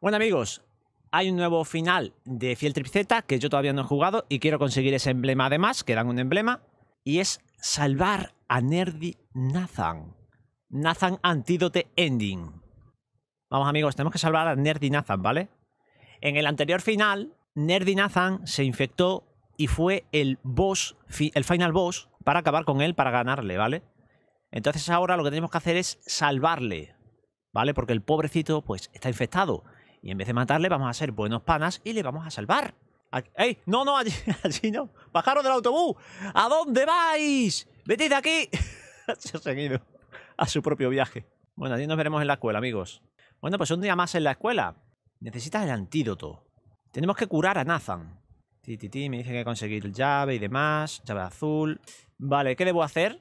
Bueno amigos, hay un nuevo final de Fiel Trip Z que yo todavía no he jugado y quiero conseguir ese emblema además, que dan un emblema, y es salvar a Nerdy Nathan. Nathan Antídote Ending. Vamos amigos, tenemos que salvar a Nerdy Nathan, ¿vale? En el anterior final, Nerdy Nathan se infectó y fue el boss, el final boss, para acabar con él, para ganarle, ¿vale? Entonces ahora lo que tenemos que hacer es salvarle, ¿vale? Porque el pobrecito, pues, está infectado. Y en vez de matarle, vamos a ser buenos panas y le vamos a salvar. ¡Ey! ¡No, no! Allí, no. ¡Bajaros del autobús! ¿A dónde vais? ¡Vetid de aquí! Se ha seguido a su propio viaje. Bueno, allí nos veremos en la escuela, amigos. Bueno, pues un día más en la escuela. Necesitas el antídoto. Tenemos que curar a Nathan. Titi ti, me dice que conseguir llave y demás. Llave azul. Vale, ¿qué debo hacer?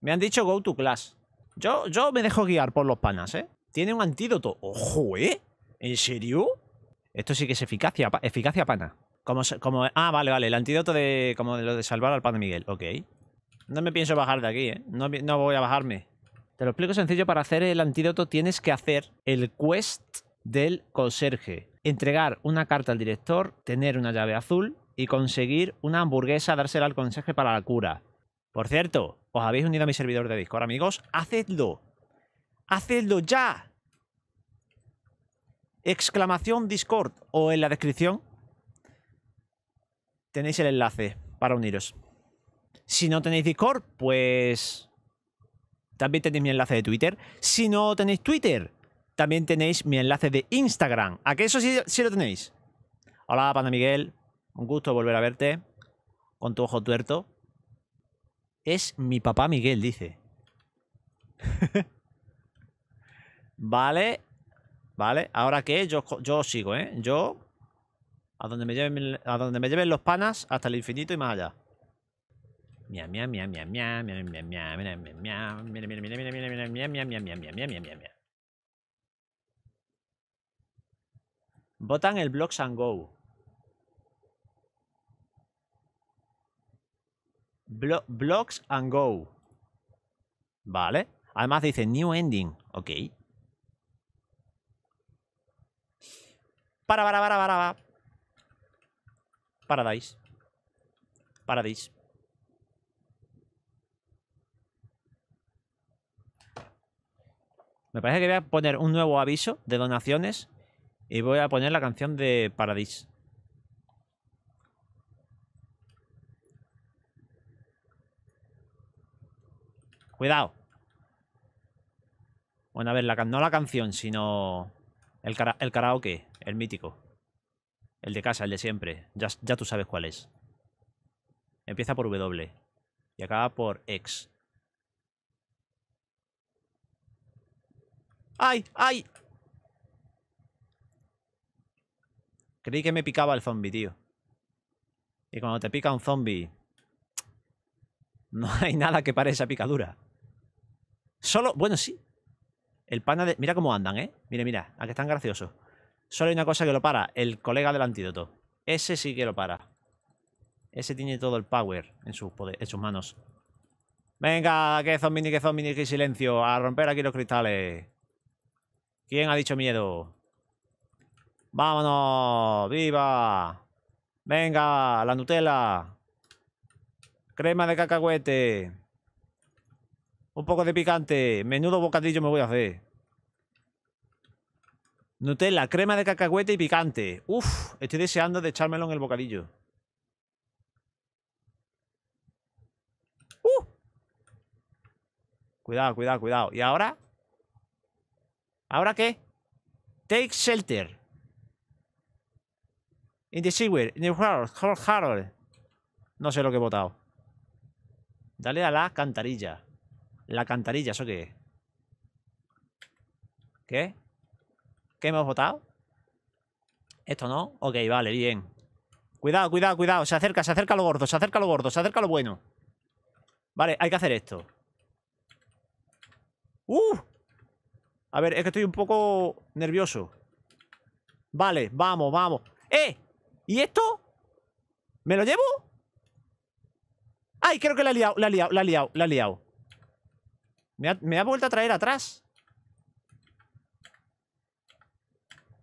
Me han dicho go to class. Yo, yo me dejo guiar por los panas, ¿eh? Tiene un antídoto. ¡Ojo, eh! ¿En serio? Esto sí que es eficacia, eficacia pana. Como, como, ah, vale, vale, el antídoto de como de lo de salvar al padre Miguel, ok. No me pienso bajar de aquí, ¿eh? No, no voy a bajarme. Te lo explico sencillo, para hacer el antídoto tienes que hacer el quest del conserje. Entregar una carta al director, tener una llave azul y conseguir una hamburguesa, dársela al conserje para la cura. Por cierto, os habéis unido a mi servidor de Discord, amigos. ¡Hacedlo! ¡Hacedlo ya! exclamación Discord o en la descripción tenéis el enlace para uniros. Si no tenéis Discord, pues también tenéis mi enlace de Twitter. Si no tenéis Twitter, también tenéis mi enlace de Instagram. ¿A que eso sí, sí lo tenéis? Hola, Panda Miguel. Un gusto volver a verte con tu ojo tuerto. Es mi papá Miguel, dice. vale, ¿Vale? Ahora que yo, yo sigo, ¿eh? Yo... A donde, me lleven, a donde me lleven los panas hasta el infinito y más allá. mia mira, mia mira, mira, mira, mira, mira, mira, mia mia mia mia mira, mira, mira, mira, mira, botan el Blocks and Go. blocks and Go. Vale. Además dice New Ending. Ok. Para, para, para, para, para. Paradise. Paradise. Me parece que voy a poner un nuevo aviso de donaciones y voy a poner la canción de Paradise. Cuidado. Bueno, a ver, no la canción, sino... El, karaoke, el mítico. El de casa, el de siempre. Ya, ya tú sabes cuál es. Empieza por W. Y acaba por X. ¡Ay! ¡Ay! Creí que me picaba el zombie, tío. Y cuando te pica un zombie... No hay nada que pare esa picadura. Solo... Bueno, sí. El pana de... Mira cómo andan, ¿eh? Mira, mira, Aquí están graciosos. Solo hay una cosa que lo para, el colega del antídoto. Ese sí que lo para. Ese tiene todo el power en sus, poder, sus manos. Venga, que zombini, que zombini, que silencio. A romper aquí los cristales. ¿Quién ha dicho miedo? ¡Vámonos! ¡Viva! Venga, la Nutella. Crema de cacahuete. Un poco de picante. Menudo bocadillo me voy a hacer. Nutella, crema de cacahuete y picante. Uf, estoy deseando de echármelo en el bocadillo. Uh. Cuidado, cuidado, cuidado. ¿Y ahora? ¿Ahora qué? Take shelter. In the sewer, in the world, No sé lo que he votado. Dale a la cantarilla. ¿La cantarilla, eso qué es? ¿Qué? ¿Qué hemos votado? ¿Esto no? Ok, vale, bien. Cuidado, cuidado, cuidado. Se acerca, se acerca lo gordo, se acerca lo gordo, se acerca lo bueno. Vale, hay que hacer esto. ¡Uh! A ver, es que estoy un poco nervioso. Vale, vamos, vamos. ¡Eh! ¿Y esto? ¿Me lo llevo? ¡Ay, creo que la he liado, la he liado, la he liado, la he liado! Me ha, vuelto a traer atrás.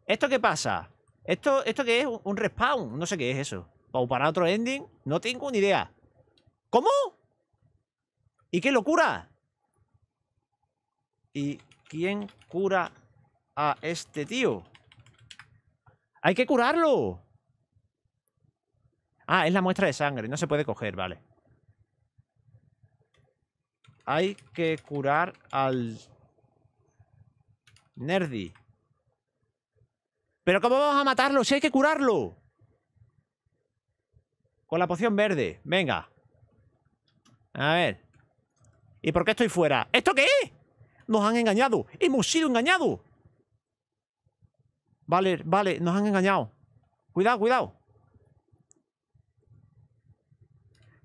¿Esto qué pasa? ¿Esto, ¿Esto qué es? ¿Un respawn? No sé qué es eso. ¿O para otro ending? No tengo ni idea. ¿Cómo? ¿Y qué locura? ¿Y quién cura a este tío? ¡Hay que curarlo! Ah, es la muestra de sangre. No se puede coger, vale. Hay que curar al... Nerdy. ¿Pero cómo vamos a matarlo si hay que curarlo? Con la poción verde. Venga. A ver. ¿Y por qué estoy fuera? ¿Esto qué es? Nos han engañado. Hemos sido engañados. Vale, vale. Nos han engañado. Cuidado, cuidado.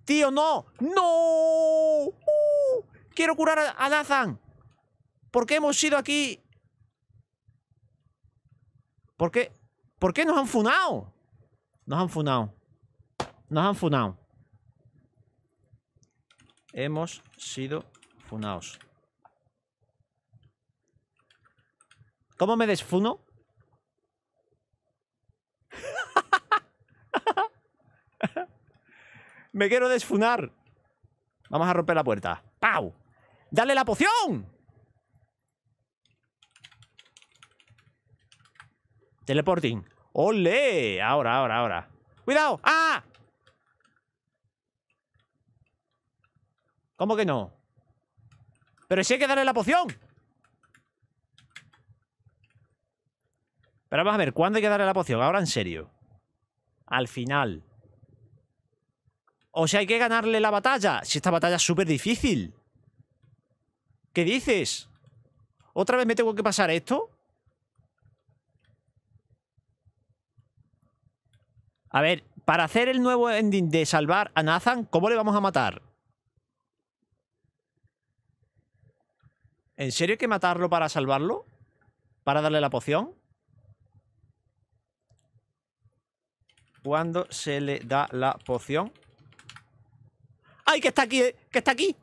Tío, no. ¡No! Quiero curar a, Nathan. ¿Por qué hemos sido aquí? ¿Por qué? ¿Por qué nos han funado? Nos han funado. Nos han funado. Hemos sido funados. ¿Cómo me desfuno? me quiero desfunar. Vamos a romper la puerta. ¡Pau! ¡Dale la poción! Teleporting. ¡Ole! Ahora, ahora, ahora. ¡Cuidado! ¡Ah! ¿Cómo que no? Pero si hay que darle la poción. Pero vamos a ver, ¿cuándo hay que darle la poción? Ahora en serio. Al final. O si hay que ganarle la batalla. Si esta batalla es súper difícil. ¿Qué dices? ¿Otra vez me tengo que pasar esto? A ver, para hacer el nuevo ending de salvar a Nathan, ¿cómo le vamos a matar? ¿En serio hay que matarlo para salvarlo? ¿Para darle la poción? ¿Cuándo se le da la poción? ¡Ay, que está aquí! Eh! ¡Que está aquí!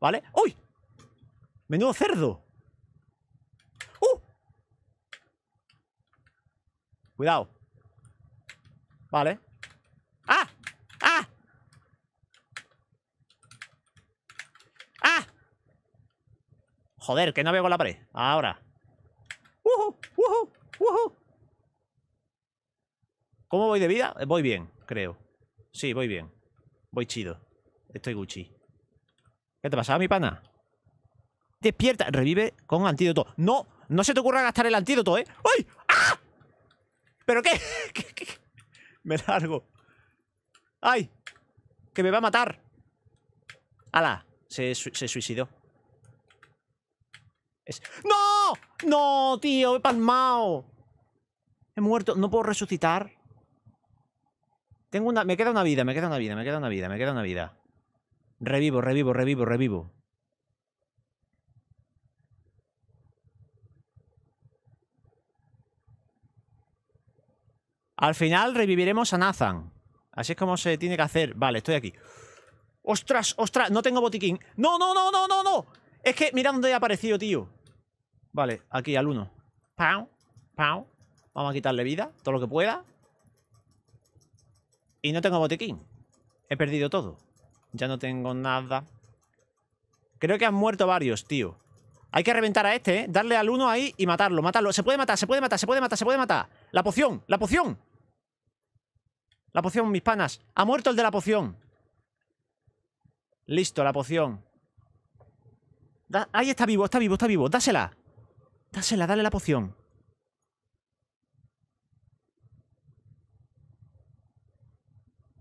¿Vale? ¡Uy! ¡Menudo cerdo! ¡Uh! Cuidado. Vale. ¡Ah! ¡Ah! ¡Ah! Joder, que no veo con la pared. Ahora. cómo voy de vida? Eh, voy bien, creo. Sí, voy bien. Voy chido. Estoy Gucci. ¿Qué te pasa, mi pana? Despierta. Revive con antídoto. No, no se te ocurra gastar el antídoto, ¿eh? ¡Ay! ¡Ah! ¿Pero qué? Me largo. ¡Ay! Que me va a matar. ¡Hala! Se, se suicidó. ¡No! ¡No, tío! ¡He palmao. He muerto. No puedo resucitar. Tengo una... Me queda una vida, me queda una vida, me queda una vida, me queda una vida. Revivo, revivo, revivo, revivo. Al final reviviremos a Nathan. Así es como se tiene que hacer. Vale, estoy aquí. ¡Ostras, ostras! No tengo botiquín. ¡No, no, no, no, no, no! Es que mira dónde he aparecido, tío. Vale, aquí, al uno. ¡Pau! ¡Pau! Vamos a quitarle vida, todo lo que pueda. Y no tengo botiquín. He perdido todo. Ya no tengo nada. Creo que han muerto varios, tío. Hay que reventar a este, ¿eh? Darle al uno ahí y matarlo, matarlo. Se puede matar, se puede matar, se puede matar, se puede matar. La poción, la poción. La poción, mis panas. Ha muerto el de la poción. Listo, la poción. Ahí está vivo, está vivo, está vivo. Dásela. Dásela, dale la poción.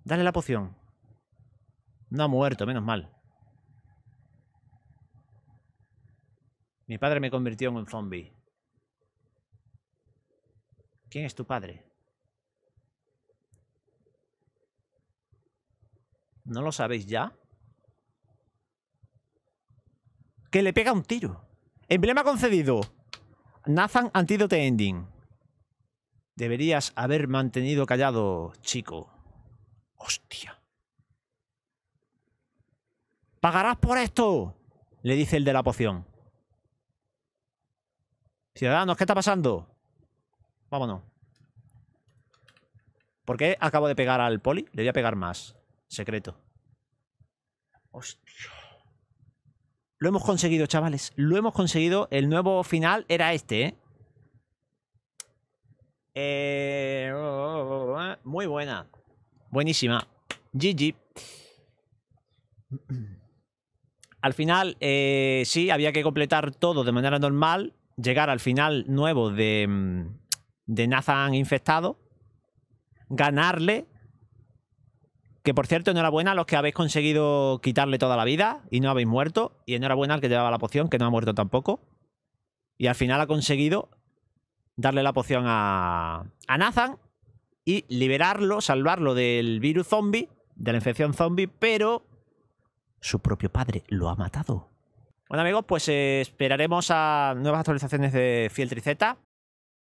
Dale la poción. No ha muerto, menos mal. Mi padre me convirtió en un zombie. ¿Quién es tu padre? ¿No lo sabéis ya? Que le pega un tiro. Emblema concedido. Nathan Antidote Ending. Deberías haber mantenido callado, chico. Hostia. ¡Pagarás por esto! Le dice el de la poción. Ciudadanos, ¿qué está pasando? Vámonos. ¿Por qué acabo de pegar al poli? Le voy a pegar más. Secreto. Hostia. Lo hemos conseguido, chavales. Lo hemos conseguido. El nuevo final era este, ¿eh? eh, oh, oh, oh, eh. Muy buena. Buenísima. GG. Al final, eh, sí, había que completar todo de manera normal. Llegar al final nuevo de, mm, de Nathan infectado. Ganarle que por cierto, enhorabuena a los que habéis conseguido quitarle toda la vida y no habéis muerto. Y enhorabuena al que llevaba la poción, que no ha muerto tampoco. Y al final ha conseguido darle la poción a, Nathan y liberarlo, salvarlo del virus zombie, de la infección zombie, pero su propio padre lo ha matado. Bueno amigos, pues eh, esperaremos a nuevas actualizaciones de Fiel